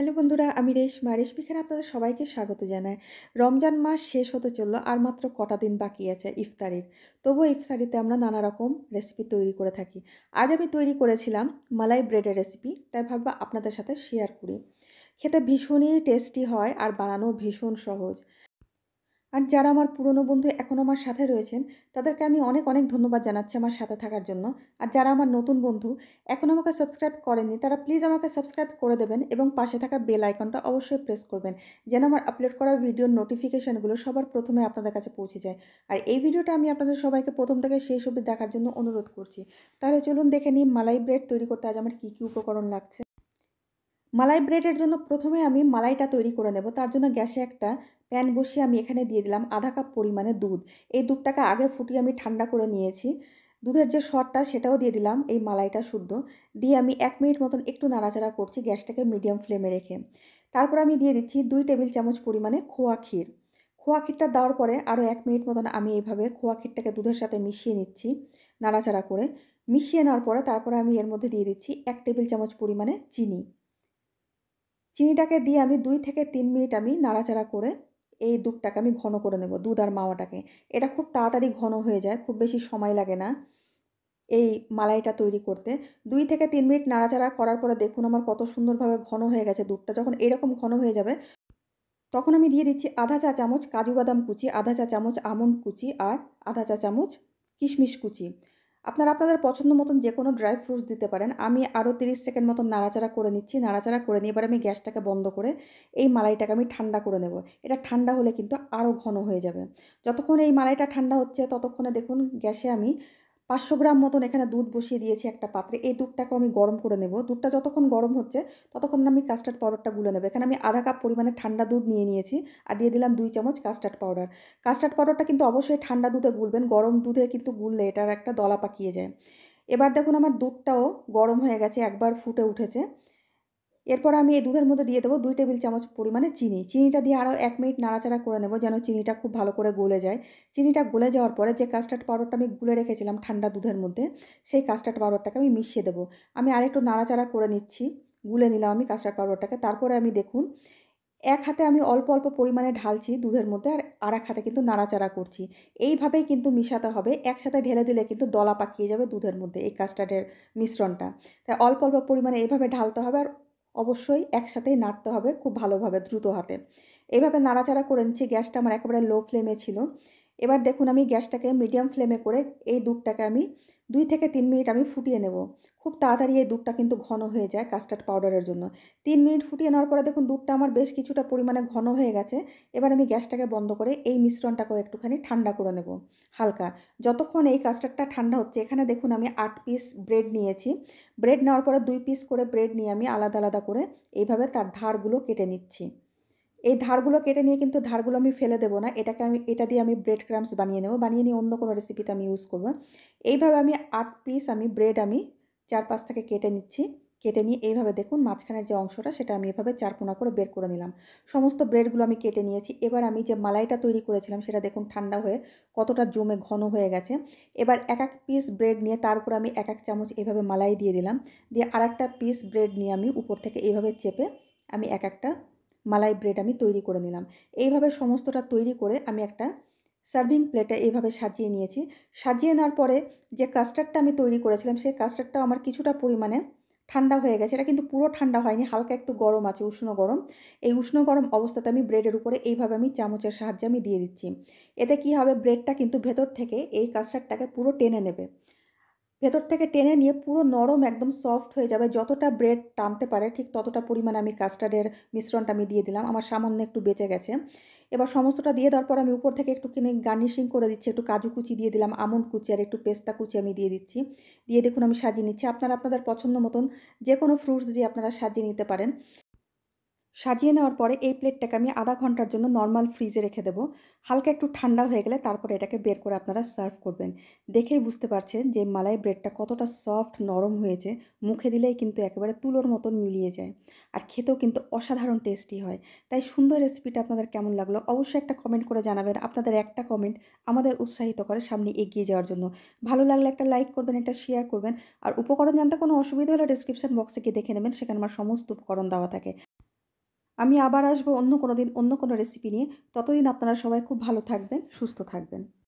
hello বন্ধুরা আমি রেশমা রেশমিখানে আপনাদের সবাইকে স্বাগত জানাই রমজান মাস শেষ হতে চললো আর মাত্র কটা দিন বাকি আছে ইফতারির তবুও ইফতারিতে আমরা নানা রকম রেসিপি তৈরি করে থাকি আজ আমি তৈরি করেছিলাম মালাই ব্রেডের রেসিপি তাই ভাববা আপনাদের সাথে শেয়ার করি খেতে ভীষণই টেস্টি হয় আর বানানো ভীষণ সহজ আর যারা আমার পুরনো বন্ধু এখনও আমার সাথে রয়েছেন তাদেরকে আমি অনেক অনেক ধন্যবাদ জানাচ্ছি আমার সাথে থাকার জন্য আর যারা আমার নতুন বন্ধু এখনও আমাকে সাবস্ক্রাইব করেননি তারা প্লিজ আমাকে সাবস্ক্রাইব করে দেবেন এবং পাশে থাকা বেল আইকনটা অবশ্যই প্রেস করবেন যেন আমার আপলোড করা ভিডিওর নোটিফিকেশানগুলো সবার প্রথমে আপনাদের কাছে পৌঁছে যায় আর এই ভিডিওটা আমি আপনাদের সবাইকে প্রথম থেকে সেই সবই দেখার জন্য অনুরোধ করছি তাহলে চলুন দেখে নিই মালাই ব্রেড তৈরি করতে আজ আমার কী কী উপকরণ লাগছে মালাই ব্রেডের জন্য প্রথমে আমি মালাইটা তৈরি করে নেব তার জন্য গ্যাসে একটা প্যান বসিয়ে আমি এখানে দিয়ে দিলাম আধা কাপ পরিমাণে দুধ এই দুধটাকে আগে ফুটিয়ে আমি ঠান্ডা করে নিয়েছি দুধের যে শটটা সেটাও দিয়ে দিলাম এই মালাইটা শুদ্ধ দিয়ে আমি এক মিনিট মতন একটু নাড়াচাড়া করছি গ্যাসটাকে মিডিয়াম ফ্লেমে রেখে তারপর আমি দিয়ে দিচ্ছি দুই টেবিল চামচ পরিমাণে খোয়া ক্ষীর খোয়া ক্ষীরটা দেওয়ার পরে আরও এক মিনিট মতন আমি এইভাবে খোয়া ক্ষীরটাকে দুধের সাথে মিশিয়ে নিচ্ছি নাড়াচাড়া করে মিশিয়ে নেওয়ার পরে তারপরে আমি এর মধ্যে দিয়ে দিচ্ছি এক টেবিল চামচ পরিমাণে চিনি চিনিটাকে দিয়ে আমি দুই থেকে তিন মিনিট আমি নাড়াচাড়া করে এই দুধটাকে আমি ঘন করে নেব দুধ আর মাওয়াটাকে এটা খুব তাড়াতাড়ি ঘন হয়ে যায় খুব বেশি সময় লাগে না এই মালাইটা তৈরি করতে দুই থেকে তিন মিনিট নাড়াচাড়া করার পরে দেখুন আমার কত সুন্দরভাবে ঘন হয়ে গেছে দুধটা যখন এরকম ঘন হয়ে যাবে তখন আমি দিয়ে দিচ্ছি আধা চা চামচ কাজু বাদাম কুচি আধা চা চামচ আমন্ড কুচি আর আধা চা চামচ কিশমিশ কুচি আপনারা আপনাদের পছন্দ মতন যে কোনো ড্রাই ফ্রুটস দিতে পারেন আমি আরও তিরিশ সেকেন্ড মতন নাড়াচাড়া করে নিচ্ছি নাড়াচাড়া করে নিয়ে এবার আমি গ্যাসটাকে বন্ধ করে এই মালাইটাকে আমি ঠান্ডা করে নেব এটা ঠান্ডা হলে কিন্তু আরও ঘন হয়ে যাবে যতক্ষণ এই মালাইটা ঠান্ডা হচ্ছে ততক্ষণে দেখুন গ্যাসে আমি পাঁচশো গ্রাম মতন এখানে দুধ বসিয়ে দিয়েছি একটা পাত্রে এই দুধটাকে আমি গরম করে নেব দুধটা যতক্ষণ গরম হচ্ছে ততক্ষণ আমি কাস্টার্ড পাউডারটা গুলে নেব এখানে আমি আধা কাপ পরিমাণে ঠান্ডা দুধ নিয়ে নিয়েছি আর দিয়ে দিলাম দুই চামচ কাস্টার্ড পাউডার কাস্টার্ড পাউডারটা কিন্তু অবশ্যই ঠান্ডা দুধে গুলবেন গরম দুধে কিন্তু গুললে এটার একটা দলা পাকিয়ে যায় এবার দেখুন আমার দুধটাও গরম হয়ে গেছে একবার ফুটে উঠেছে এরপর আমি এই দুধের মধ্যে দিয়ে দেবো দুই টেবিল চামচ পরিমাণে চিনি চিনিটা দিয়ে আরও এক মিনিট নাড়াচাড়া করে নেব যেন চিনিটা খুব ভালো করে গলে যায় চিনিটা গলে যাওয়ার পরে যে কাস্টার্ড পাউডারটা আমি গুলে রেখেছিলাম ঠান্ডা দুধের মধ্যে সেই কাস্টার্ড পাউডারটাকে আমি মিশিয়ে দেবো আমি আরেকটু নাড়াচাড়া করে নিচ্ছি গুলে নিলাম আমি কাস্টার্ড পাউডারটাকে তারপরে আমি দেখুন এক হাতে আমি অল্প অল্প পরিমাণে ঢালছি দুধের মধ্যে আর আর এক হাতে কিন্তু নাড়াচাড়া করছি এইভাবেই কিন্তু মিশাতে হবে একসাথে ঢেলে দিলে কিন্তু দলা পাকিয়ে যাবে দুধের মধ্যে এই কাস্টার্ডের মিশ্রণটা তাই অল্প অল্প পরিমাণে এইভাবে ঢালতে হবে আর অবশ্যই একসাথেই নাড়তে হবে খুব ভালোভাবে দ্রুত হাতে এভাবে নাড়াচাড়া করে নিচ্ছি গ্যাসটা আমার একেবারে লো ফ্লেমে ছিল এবার দেখুন আমি গ্যাসটাকে মিডিয়াম ফ্লেমে করে এই দুধটাকে আমি দুই থেকে তিন মিনিট আমি ফুটিয়ে নেব খুব তাড়াতাড়ি এই দুধটা কিন্তু ঘন হয়ে যায় কাস্টার্ড পাউডারের জন্য তিন মিনিট ফুটিয়ে নেওয়ার পরে দেখুন দুধটা আমার বেশ কিছুটা পরিমাণে ঘন হয়ে গেছে এবার আমি গ্যাসটাকে বন্ধ করে এই মিশ্রণটাকেও একটুখানি ঠান্ডা করে নেব হালকা যতক্ষণ এই কাস্টার্ডটা ঠান্ডা হচ্ছে এখানে দেখুন আমি আট পিস ব্রেড নিয়েছি ব্রেড নেওয়ার পরে দুই পিস করে ব্রেড নিয়ে আমি আলাদা আলাদা করে এইভাবে তার ধারগুলো কেটে নিচ্ছি এই ধারগুলো কেটে নিয়ে কিন্তু ধারগুলো আমি ফেলে দেবো না এটাকে আমি এটা দিয়ে আমি ব্রেড ক্রাম্পস বানিয়ে নেবো বানিয়ে নিয়ে অন্য কোনো রেসিপিতে আমি ইউজ করবো এইভাবে আমি আট পিস আমি ব্রেড আমি চার পাঁচ থেকে কেটে নিচ্ছি কেটে নিয়ে এইভাবে দেখুন মাঝখানের যে অংশটা সেটা আমি এভাবে চারকোনা করে বের করে নিলাম সমস্ত ব্রেডগুলো আমি কেটে নিয়েছি এবার আমি যে মালাইটা তৈরি করেছিলাম সেটা দেখুন ঠান্ডা হয়ে কতটা জমে ঘন হয়ে গেছে এবার এক এক পিস ব্রেড নিয়ে তার উপর আমি এক এক চামচ এভাবে মালাই দিয়ে দিলাম দিয়ে আর একটা পিস ব্রেড নিয়ে আমি উপর থেকে এইভাবে চেপে আমি এক একটা মালাই ব্রেড আমি তৈরি করে নিলাম এইভাবে সমস্তটা তৈরি করে আমি একটা সার্ভিং প্লেটে এইভাবে সাজিয়ে নিয়েছি সাজিয়ে নেওয়ার পরে যে কাস্টার্ডটা আমি তৈরি করেছিলাম সেই কাস্টার্ডটাও আমার কিছুটা পরিমাণে ঠান্ডা হয়ে গেছে এটা কিন্তু পুরো ঠান্ডা হয়নি হালকা একটু গরম আছে উষ্ণ গরম এই উষ্ণ গরম অবস্থাতে আমি ব্রেডের উপরে এইভাবে আমি চামচের সাহায্যে আমি দিয়ে দিচ্ছি এতে কি হবে ব্রেডটা কিন্তু ভেতর থেকে এই কাস্টার্ডটাকে পুরো টেনে নেবে ভেতর থেকে টেনে নিয়ে পুরো নরম একদম সফট হয়ে যাবে যতটা ব্রেড টানতে পারে ঠিক ততটা পরিমাণে আমি কাস্টার্ডের মিশ্রণটা আমি দিয়ে দিলাম আমার সামান্য একটু বেঁচে গেছে এবার সমস্তটা দিয়ে দেওয়ার পর আমি উপর থেকে একটু কিনে গার্নিশিং করে দিচ্ছি একটু কাজু কুচি দিয়ে দিলাম আমন কুচি আর একটু পেস্তা কুচি আমি দিয়ে দিচ্ছি দিয়ে দেখুন আমি সাজিয়ে নিচ্ছি আপনারা আপনাদের পছন্দ মতন যে কোনো ফ্রুটস দিয়ে আপনারা সাজিয়ে নিতে পারেন সাজিয়ে নেওয়ার পরে এই প্লেটটাকে আমি আধা ঘন্টার জন্য নর্মাল ফ্রিজে রেখে দেবো হালকা একটু ঠান্ডা হয়ে গেলে তারপরে এটাকে বের করে আপনারা সার্ভ করবেন দেখেই বুঝতে পারছেন যে মালাই ব্রেডটা কতটা সফট নরম হয়েছে মুখে দিলেই কিন্তু একেবারে তুলোর মতন মিলিয়ে যায় আর খেতেও কিন্তু অসাধারণ টেস্টি হয় তাই সুন্দর রেসিপিটা আপনাদের কেমন লাগলো অবশ্যই একটা কমেন্ট করে জানাবেন আপনাদের একটা কমেন্ট আমাদের উৎসাহিত করে সামনে এগিয়ে যাওয়ার জন্য ভালো লাগলে একটা লাইক করবেন একটা শেয়ার করবেন আর উপকরণ জানতে কোনো অসুবিধা হলে ডিসক্রিপশান বক্সে গিয়ে দেখে নেবেন সেখানে আমার সমস্ত উপকরণ দেওয়া থাকে আমি আবার আসবো অন্য কোনো দিন অন্য কোনো রেসিপি নিয়ে ততদিন আপনারা সবাই খুব ভালো থাকবেন সুস্থ থাকবেন